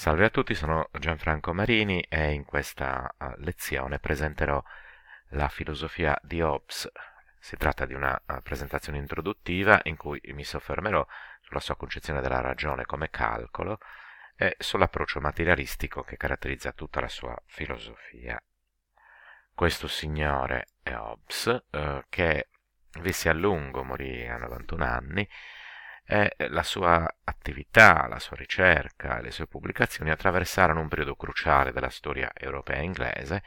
Salve a tutti, sono Gianfranco Marini e in questa eh, lezione presenterò la filosofia di Hobbes. Si tratta di una eh, presentazione introduttiva in cui mi soffermerò sulla sua concezione della ragione come calcolo e sull'approccio materialistico che caratterizza tutta la sua filosofia. Questo signore è Hobbes, eh, che visse a lungo, morì a 91 anni, e la sua attività, la sua ricerca e le sue pubblicazioni attraversarono un periodo cruciale della storia europea inglese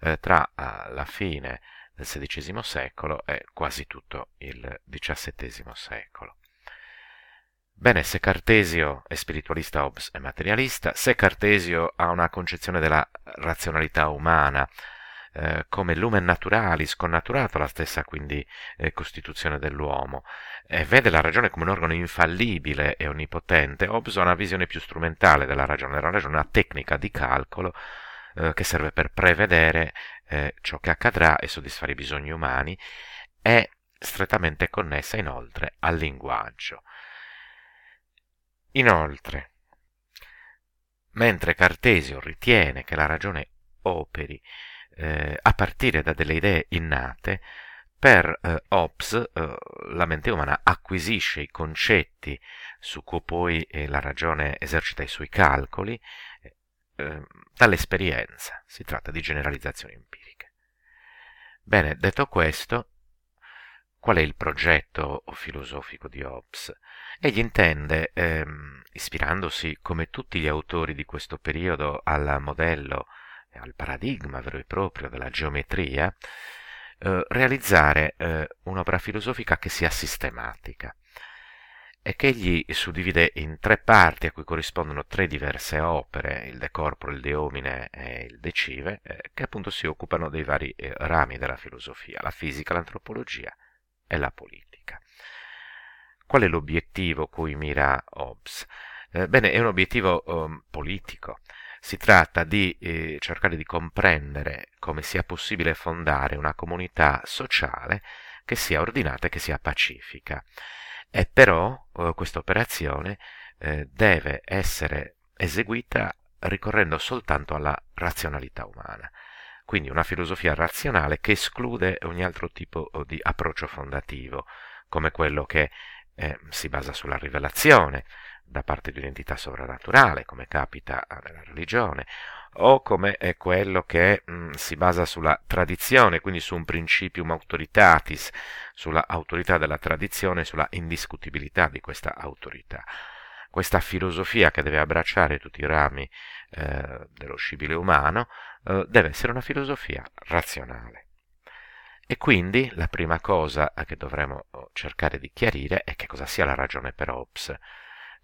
eh, tra ah, la fine del XVI secolo e quasi tutto il XVII secolo. Bene, se Cartesio è spiritualista, Hobbes è materialista, se Cartesio ha una concezione della razionalità umana eh, come lumen naturalis, connaturato alla stessa quindi eh, costituzione dell'uomo, e vede la ragione come un organo infallibile e onnipotente, Hobbes ha una visione più strumentale della ragione, la ragione è una tecnica di calcolo eh, che serve per prevedere eh, ciò che accadrà e soddisfare i bisogni umani, è strettamente connessa inoltre al linguaggio. Inoltre, mentre Cartesio ritiene che la ragione operi eh, a partire da delle idee innate, per eh, Hobbes eh, la mente umana acquisisce i concetti su cui poi eh, la ragione esercita i suoi calcoli eh, ehm, dall'esperienza, si tratta di generalizzazioni empiriche. Bene, detto questo, qual è il progetto filosofico di Hobbes? Egli intende, ehm, ispirandosi come tutti gli autori di questo periodo al modello al paradigma vero e proprio della geometria, eh, realizzare eh, un'opera filosofica che sia sistematica e che egli suddivide in tre parti a cui corrispondono tre diverse opere, il De Corpore, il De Omine e il De Cive, eh, che appunto si occupano dei vari eh, rami della filosofia, la fisica, l'antropologia e la politica. Qual è l'obiettivo cui mira Hobbes? Eh, bene, è un obiettivo um, politico si tratta di eh, cercare di comprendere come sia possibile fondare una comunità sociale che sia ordinata e che sia pacifica. E però eh, questa operazione eh, deve essere eseguita ricorrendo soltanto alla razionalità umana quindi una filosofia razionale che esclude ogni altro tipo eh, di approccio fondativo, come quello che eh, si basa sulla rivelazione, da parte di un'entità sovrannaturale, come capita eh, nella religione, o come è quello che mh, mm, si basa sulla tradizione, quindi su un principium autoritatis, sulla autorità della tradizione, sulla indiscutibilità di questa autorità. Questa filosofia che deve abbracciare tutti i rami eh, dello scibile umano eh, deve essere una filosofia razionale. E quindi la prima cosa eh, che dovremo oh, cercare di chiarire è che cosa sia la ragione per Hobbes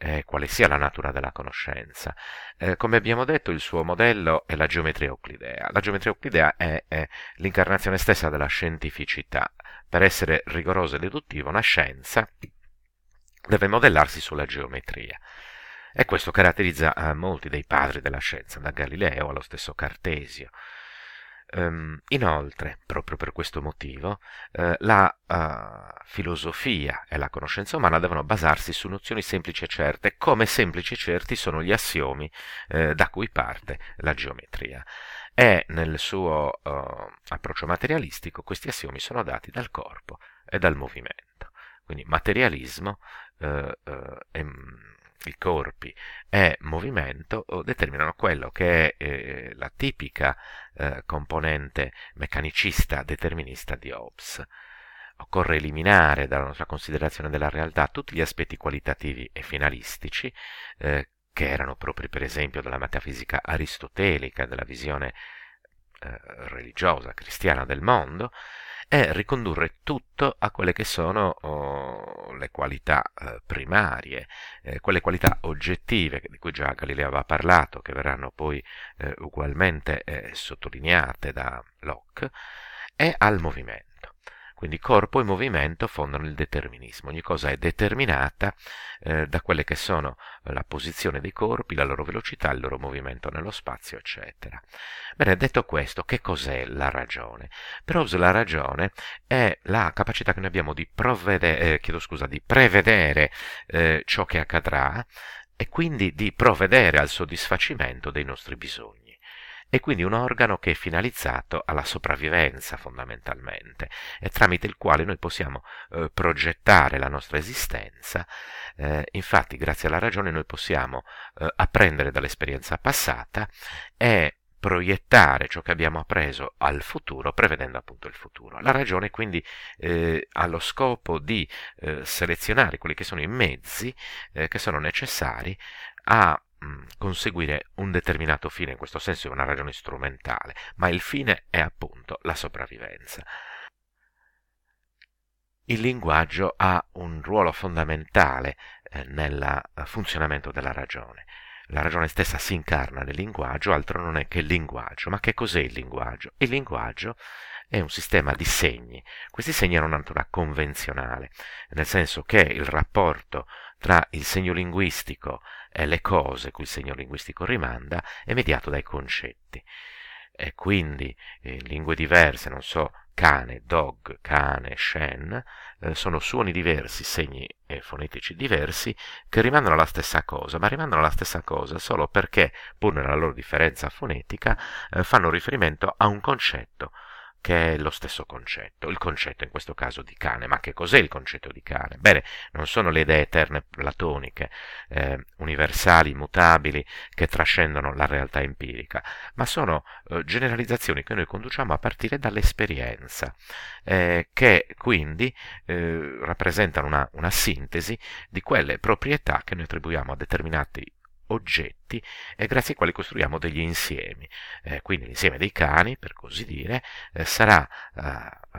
eh, quale sia la natura della conoscenza. Eh, come abbiamo detto, il suo modello è la geometria euclidea. La geometria euclidea è, è l'incarnazione stessa della scientificità. Per essere rigorosa e deduttiva, una scienza deve modellarsi sulla geometria. E questo caratterizza eh, molti dei padri della scienza, da Galileo allo stesso Cartesio. Ehm, inoltre, proprio per questo motivo, eh, la eh, filosofia e la conoscenza umana devono basarsi su nozioni semplici e certe, come semplici e certi sono gli assiomi eh, da cui parte la geometria. E nel suo approccio materialistico questi assiomi sono dati dal corpo e dal movimento. Quindi materialismo eh, eh, mm, i corpi e movimento determinano quello che è eh, la tipica eh, componente meccanicista determinista di Hobbes. Occorre eliminare dalla nostra considerazione della realtà tutti gli aspetti qualitativi e finalistici eh, che erano propri per esempio della metafisica aristotelica, della visione eh, religiosa cristiana del mondo, e ricondurre tutto a quelle che sono oh, le qualità eh, primarie, eh, quelle qualità oggettive di cui già Galileo aveva parlato, che verranno poi eh, ugualmente eh, sottolineate da Locke, e al movimento. Quindi corpo e movimento fondano il determinismo. Ogni cosa è determinata eh, da quelle che sono la posizione dei corpi, la loro velocità, il loro movimento nello spazio, eccetera. Bene, detto questo, che cos'è la ragione? Per Hobbes la ragione è la capacità che noi abbiamo di, provvedere, eh, scusa, di prevedere eh, ciò che accadrà e quindi di provvedere al soddisfacimento dei nostri bisogni è quindi un organo che è finalizzato alla sopravvivenza fondamentalmente e tramite il quale noi possiamo eh, progettare la nostra esistenza. Eh, infatti, grazie alla ragione, noi possiamo eh, apprendere dall'esperienza passata e proiettare ciò che abbiamo appreso al futuro, prevedendo appunto il futuro. La ragione quindi eh, ha lo scopo di eh, selezionare quelli che sono i mezzi eh, che sono necessari a Mm, conseguire un determinato fine, in questo senso è una ragione strumentale, ma il fine è appunto la sopravvivenza. Il linguaggio ha un ruolo fondamentale eh, nel eh, funzionamento della ragione. La ragione stessa si incarna nel linguaggio, altro non è che il linguaggio. Ma che cos'è il linguaggio? Il linguaggio è un sistema di segni. Questi segni hanno una natura convenzionale, nel senso che il rapporto tra il segno linguistico eh, le cose, cui il segno linguistico rimanda, è mediato dai concetti. E quindi eh, lingue diverse, non so, cane, dog, cane, shen, eh, sono suoni diversi, segni eh, fonetici diversi, che rimandano alla stessa cosa, ma rimandano alla stessa cosa solo perché, pur nella loro differenza fonetica, eh, fanno riferimento a un concetto che è lo stesso concetto, il concetto in questo caso di cane. Ma che cos'è il concetto di cane? Bene, non sono le idee eterne platoniche, eh, universali, mutabili, che trascendono la realtà empirica, ma sono eh, generalizzazioni che noi conduciamo a partire dall'esperienza, eh, che quindi eh, rappresentano una, una sintesi di quelle proprietà che noi attribuiamo a determinati oggetti eh, grazie ai quali costruiamo degli insiemi. Eh, quindi l'insieme dei cani, per così dire, eh, sarà eh,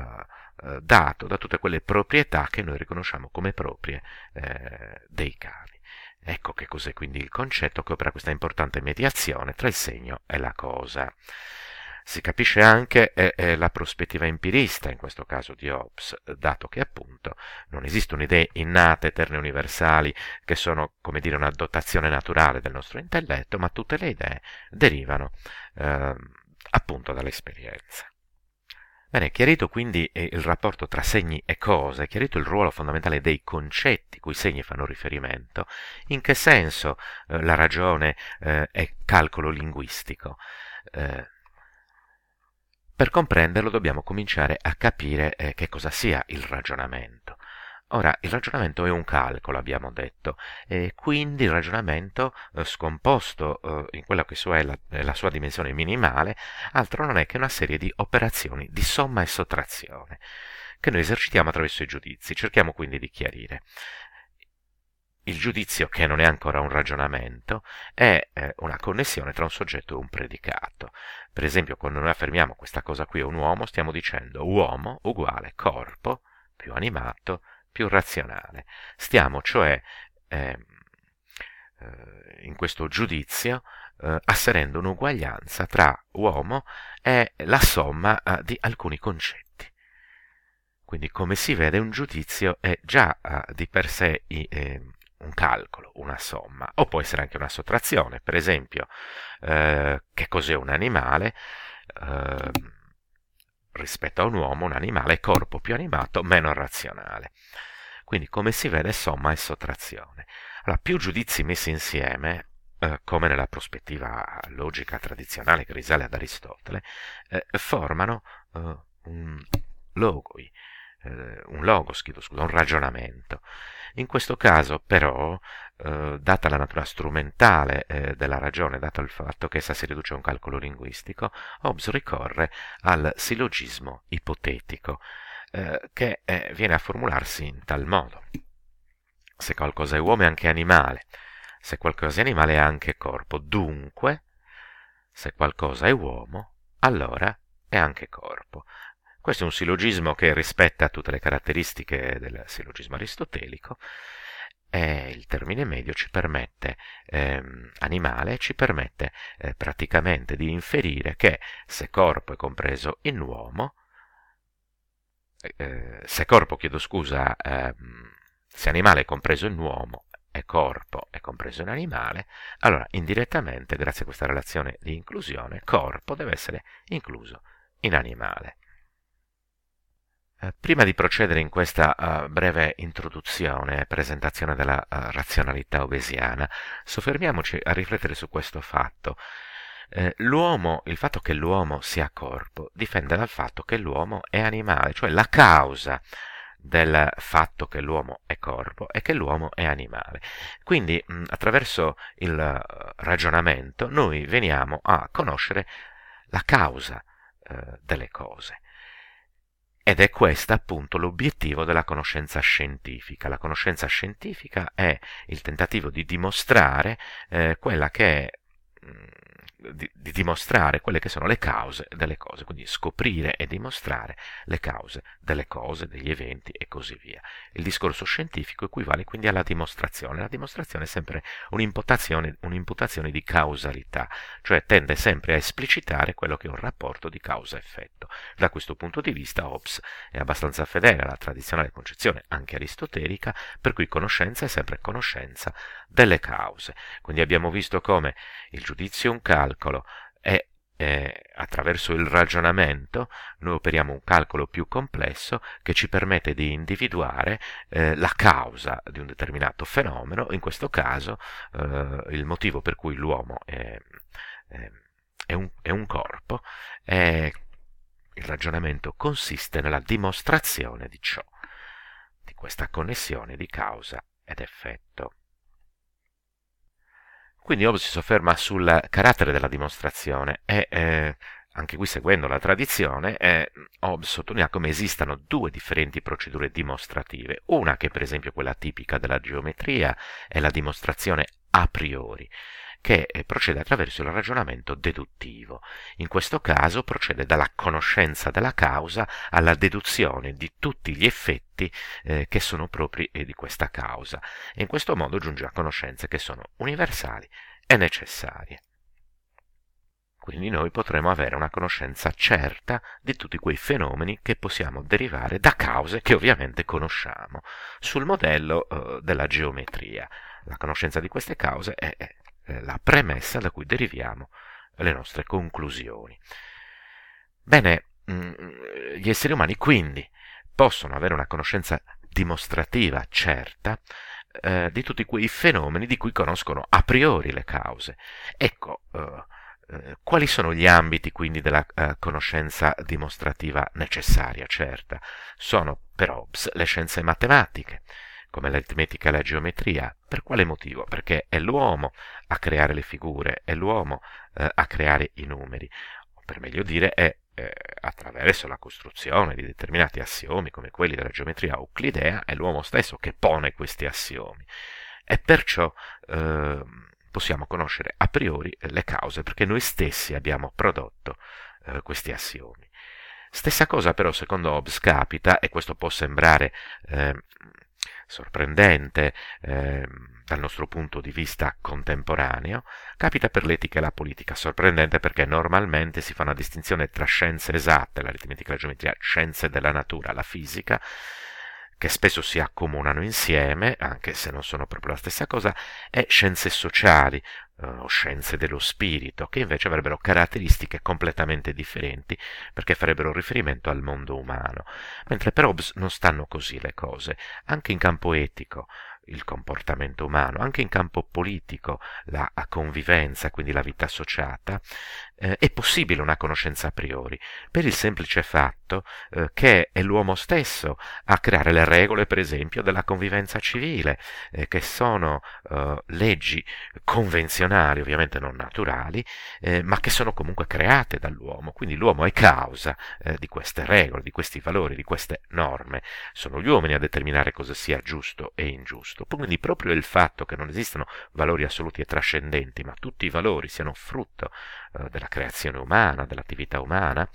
eh, dato da tutte quelle proprietà che noi riconosciamo come proprie eh, dei cani. Ecco che cos'è quindi il concetto che opera questa importante mediazione tra il segno e la cosa. Si capisce anche eh, la prospettiva empirista in questo caso di Hobbes, dato che appunto non esistono idee innate, eterne universali, che sono come dire una dotazione naturale del nostro intelletto, ma tutte le idee derivano eh, appunto dall'esperienza. Bene, chiarito quindi eh, il rapporto tra segni e cose, chiarito il ruolo fondamentale dei concetti cui i segni fanno riferimento, in che senso eh, la ragione eh, è calcolo linguistico? Eh, per comprenderlo dobbiamo cominciare a capire eh, che cosa sia il ragionamento. Ora, il ragionamento è un calcolo, abbiamo detto, e quindi il ragionamento eh, scomposto eh, in quella che è la, la, sua dimensione minimale, altro non è che una serie di operazioni di somma e sottrazione che noi esercitiamo attraverso i giudizi, cerchiamo quindi di chiarire. Il giudizio, che non è ancora un ragionamento, è eh, una connessione tra un soggetto e un predicato. Per esempio, quando noi affermiamo questa cosa qui è un uomo, stiamo dicendo uomo uguale corpo più animato più razionale. Stiamo cioè ehm, eh, in questo giudizio eh, asserendo un'uguaglianza tra uomo e la somma eh, di alcuni concetti. Quindi come si vede un giudizio è già eh, di per sé ehm, un calcolo, una somma, o può essere anche una sottrazione, per esempio, eh, che cos'è un animale? Eh, rispetto a un uomo, un animale è corpo più animato, meno razionale. Quindi come si vede somma e sottrazione. Allora, più giudizi messi insieme, eh, come nella prospettiva logica tradizionale che risale ad Aristotele, eh, formano eh, un logoi, eh, un logos, chiedo scusa, un ragionamento. In questo caso però, eh, data la natura strumentale eh, della ragione, dato il fatto che essa si riduce a un calcolo linguistico, Hobbes ricorre al sillogismo ipotetico, eh, che eh, viene a formularsi in tal modo. Se qualcosa è uomo è anche animale, se qualcosa è animale è anche corpo, dunque, se qualcosa è uomo, allora è anche corpo. Questo è un sillogismo che rispetta tutte le caratteristiche del sillogismo aristotelico e il termine medio ci permette, ehm, animale, ci permette eh, praticamente di inferire che se corpo è compreso in uomo, eh, eh, se corpo, chiedo scusa, ehm, se animale è compreso in uomo e corpo è compreso in animale, allora indirettamente, grazie a questa relazione di inclusione, corpo deve essere incluso in animale. Eh, prima di procedere in questa uh, breve introduzione e presentazione della uh, razionalità obesiana, soffermiamoci a riflettere su questo fatto. Eh, l'uomo, il fatto che l'uomo sia corpo, dipende dal fatto che l'uomo è animale, cioè la causa del fatto che l'uomo è corpo è che l'uomo è animale. Quindi mh, mm, attraverso il ragionamento noi veniamo a conoscere la causa eh, delle cose. Ed è questo appunto l'obiettivo della conoscenza scientifica. La conoscenza scientifica è il tentativo di dimostrare eh, quella che è mm, di, di, dimostrare quelle che sono le cause delle cose, quindi scoprire e dimostrare le cause delle cose, degli eventi e così via. Il discorso scientifico equivale quindi alla dimostrazione. La dimostrazione è sempre un'imputazione, un'imputazione di causalità, cioè tende sempre a esplicitare quello che è un rapporto di causa-effetto. Da questo punto di vista Hobbes è abbastanza fedele alla tradizionale concezione, anche aristotelica, per cui conoscenza è sempre conoscenza delle cause. Quindi abbiamo visto come il giudizio è un calo calcolo e eh, attraverso il ragionamento noi operiamo un calcolo più complesso che ci permette di individuare eh, la causa di un determinato fenomeno, in questo caso eh, il motivo per cui l'uomo è, è, un, è un, corpo, è, il ragionamento consiste nella dimostrazione di ciò, di questa connessione di causa ed effetto. Quindi Hobbes si sofferma sul carattere della dimostrazione e, eh, anche qui seguendo la tradizione, eh, Hobbes sottolinea come esistano due differenti procedure dimostrative, una che è per esempio quella tipica della geometria è la dimostrazione a priori, che eh, procede attraverso il ragionamento deduttivo. In questo caso procede dalla conoscenza della causa alla deduzione di tutti gli effetti eh, che sono propri eh, di questa causa. E in questo modo giunge a conoscenze che sono universali e necessarie. Quindi noi potremo avere una conoscenza certa di tutti quei fenomeni che possiamo derivare da cause che ovviamente conosciamo, sul modello eh, della geometria. La conoscenza di queste cause è, è eh, la premessa da cui deriviamo le nostre conclusioni. Bene, mm, gli esseri umani quindi possono avere una conoscenza dimostrativa certa eh, di tutti quei fenomeni di cui conoscono a priori le cause. Ecco, eh, eh quali sono gli ambiti quindi della eh, conoscenza dimostrativa necessaria, certa? Sono per Hobbes le scienze matematiche, come l'aritmetica e la geometria. Per quale motivo? Perché è l'uomo a creare le figure, è l'uomo eh, a creare i numeri, o per meglio dire è eh, attraverso la costruzione di determinati assiomi come quelli della geometria euclidea, è l'uomo stesso che pone questi assiomi. E perciò eh, possiamo conoscere a priori eh, le cause perché noi stessi abbiamo prodotto eh, questi assiomi. Stessa cosa però secondo Hobbes capita, e questo può sembrare eh, sorprendente eh, dal nostro punto di vista contemporaneo, capita per l'etica e la politica, sorprendente perché normalmente si fa una distinzione tra scienze esatte, l'aritmetica e la geometria, scienze della natura, la fisica, che spesso si accomunano insieme, anche se non sono proprio la stessa cosa, e scienze sociali, eh, o scienze dello spirito, che invece avrebbero caratteristiche completamente differenti perché farebbero riferimento al mondo umano, mentre per Hobbes non stanno così le cose, anche in campo etico il comportamento umano, anche in campo politico la convivenza, quindi la vita associata, eh, è possibile una conoscenza a priori, per il semplice fatto eh, che è l'uomo stesso a creare le regole, per esempio, della convivenza civile, eh, che sono eh, leggi convenzionali, ovviamente non naturali, eh, ma che sono comunque create dall'uomo. Quindi l'uomo è causa eh, di queste regole, di questi valori, di queste norme. Sono gli uomini a determinare cosa sia giusto e ingiusto. Quindi proprio il fatto che non esistano valori assoluti e trascendenti, ma tutti i valori siano frutto eh, della creazione umana, dell'attività umana,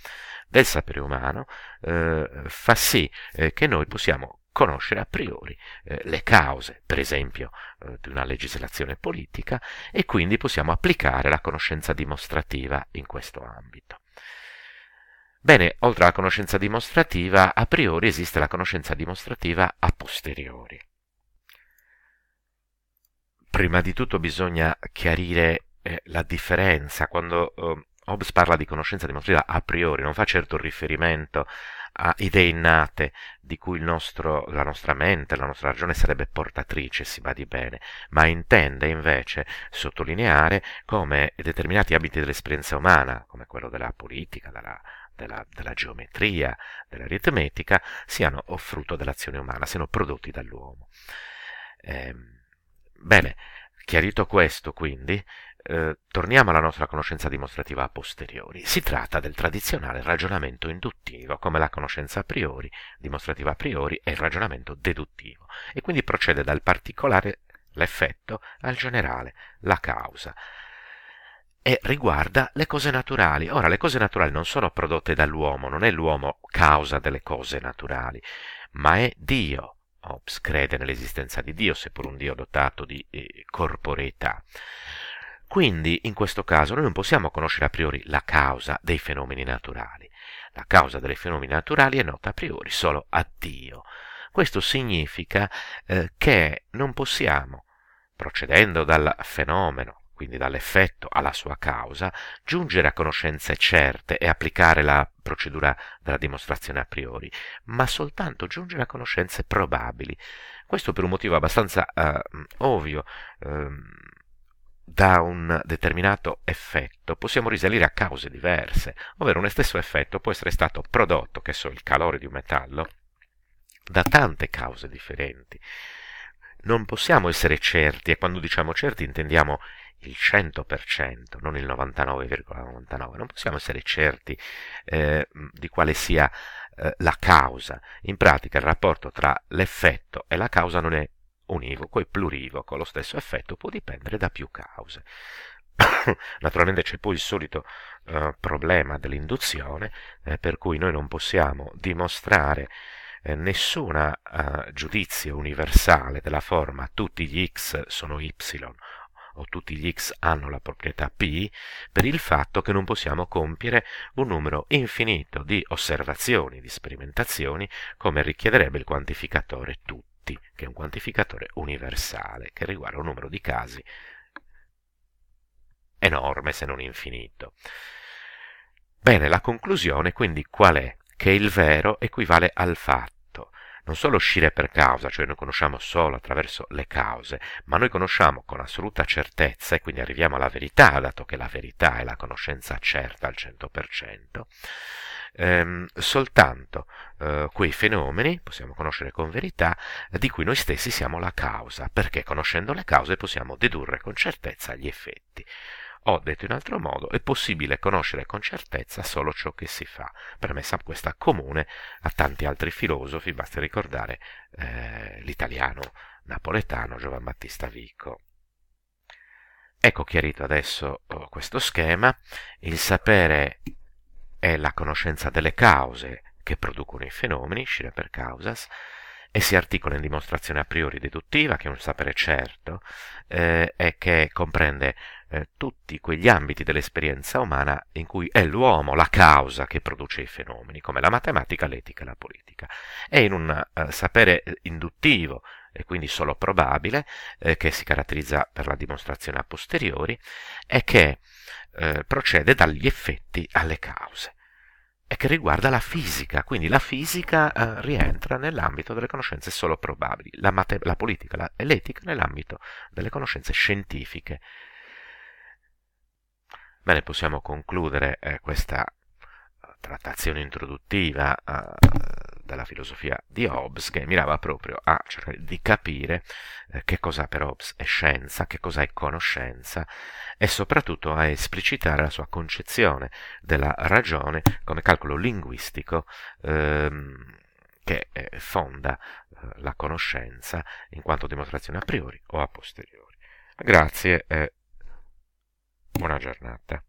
del sapere umano, eh, fa sì eh, che noi possiamo conoscere a priori eh, le cause, per esempio, eh, di una legislazione politica e quindi possiamo applicare la conoscenza dimostrativa in questo ambito. Bene, oltre alla conoscenza dimostrativa, a priori esiste la conoscenza dimostrativa a posteriori. Prima di tutto bisogna chiarire eh, la differenza quando eh, Hobbes parla di conoscenza dimostrativa a priori, non fa certo riferimento a idee innate di cui nostro, la nostra mente, la nostra ragione sarebbe portatrice, si va di bene, ma intende invece sottolineare come determinati abiti dell'esperienza umana, come quello della politica, della, della, della geometria, dell'aritmetica, siano frutto dell'azione umana, siano prodotti dall'uomo. Eh, bene, chiarito questo quindi, eh, torniamo alla nostra conoscenza dimostrativa a posteriori. Si tratta del tradizionale ragionamento induttivo, come la conoscenza a priori, dimostrativa a priori, e il ragionamento deduttivo, e quindi procede dal particolare, l'effetto, al generale, la causa e riguarda le cose naturali. Ora, le cose naturali non sono prodotte dall'uomo, non è l'uomo causa delle cose naturali, ma è Dio. Hobbes crede nell'esistenza di Dio, seppur un Dio dotato di eh, corporeità. Quindi in questo caso noi non possiamo conoscere a priori la causa dei fenomeni naturali. La causa dei fenomeni naturali è nota a priori solo a Dio. Questo significa eh, che non possiamo, procedendo dal fenomeno, quindi dall'effetto alla sua causa, giungere a conoscenze certe e applicare la procedura della dimostrazione a priori, ma soltanto giungere a conoscenze probabili. Questo per un motivo abbastanza eh, ovvio. Eh, da un determinato effetto possiamo risalire a cause diverse, ovvero un stesso effetto può essere stato prodotto, che so, il calore di un metallo, da tante cause differenti. Non possiamo essere certi, e quando diciamo certi intendiamo il 100%, non il 99,99, non possiamo essere certi eh, di quale sia eh, la causa. In pratica il rapporto tra l'effetto e la causa non è univoco e plurivoco lo stesso effetto può dipendere da più cause. Naturalmente c'è poi il solito eh, problema dell'induzione, eh, per cui noi non possiamo dimostrare eh, nessun eh, giudizio universale della forma tutti gli x sono y o tutti gli x hanno la proprietà p per il fatto che non possiamo compiere un numero infinito di osservazioni, di sperimentazioni, come richiederebbe il quantificatore tutto tutti, che è un quantificatore universale che riguarda un numero di casi enorme se non infinito. Bene, la conclusione quindi qual è? Che il vero equivale al fatto. Non solo uscire per causa, cioè noi conosciamo solo attraverso le cause, ma noi conosciamo con assoluta certezza, e quindi arriviamo alla verità, dato che la verità è la conoscenza certa al 100%, ehm, soltanto eh, quei fenomeni, possiamo conoscere con verità, di cui noi stessi siamo la causa, perché conoscendo le cause possiamo dedurre con certezza gli effetti. O detto in altro modo, è possibile conoscere con certezza solo ciò che si fa, premessa questa comune a tanti altri filosofi, basta ricordare eh, l'italiano napoletano Giovan Battista Vico. Ecco chiarito adesso oh, questo schema, il sapere è la conoscenza delle cause che producono i fenomeni, scire per causas, e si articola in dimostrazione a priori deduttiva, che è un sapere certo, eh, e che comprende eh, tutti quegli ambiti dell'esperienza umana in cui è l'uomo la causa che produce i fenomeni, come la matematica, l'etica e la politica. È in un eh, sapere induttivo, e quindi solo probabile, eh, che si caratterizza per la dimostrazione a posteriori, e che eh, procede dagli effetti alle cause è che riguarda la fisica, quindi la fisica eh, rientra nell'ambito delle conoscenze solo probabili, la, mate- la politica la- e l'etica nell'ambito delle conoscenze scientifiche. Bene, possiamo concludere eh, questa trattazione introduttiva a, eh, dalla filosofia di Hobbes che mirava proprio a cercare di capire eh, che cosa per Hobbes è scienza, che cosa è conoscenza e soprattutto a esplicitare la sua concezione della ragione come calcolo linguistico ehm, che eh, fonda eh, la conoscenza in quanto dimostrazione a priori o a posteriori. Grazie e buona giornata.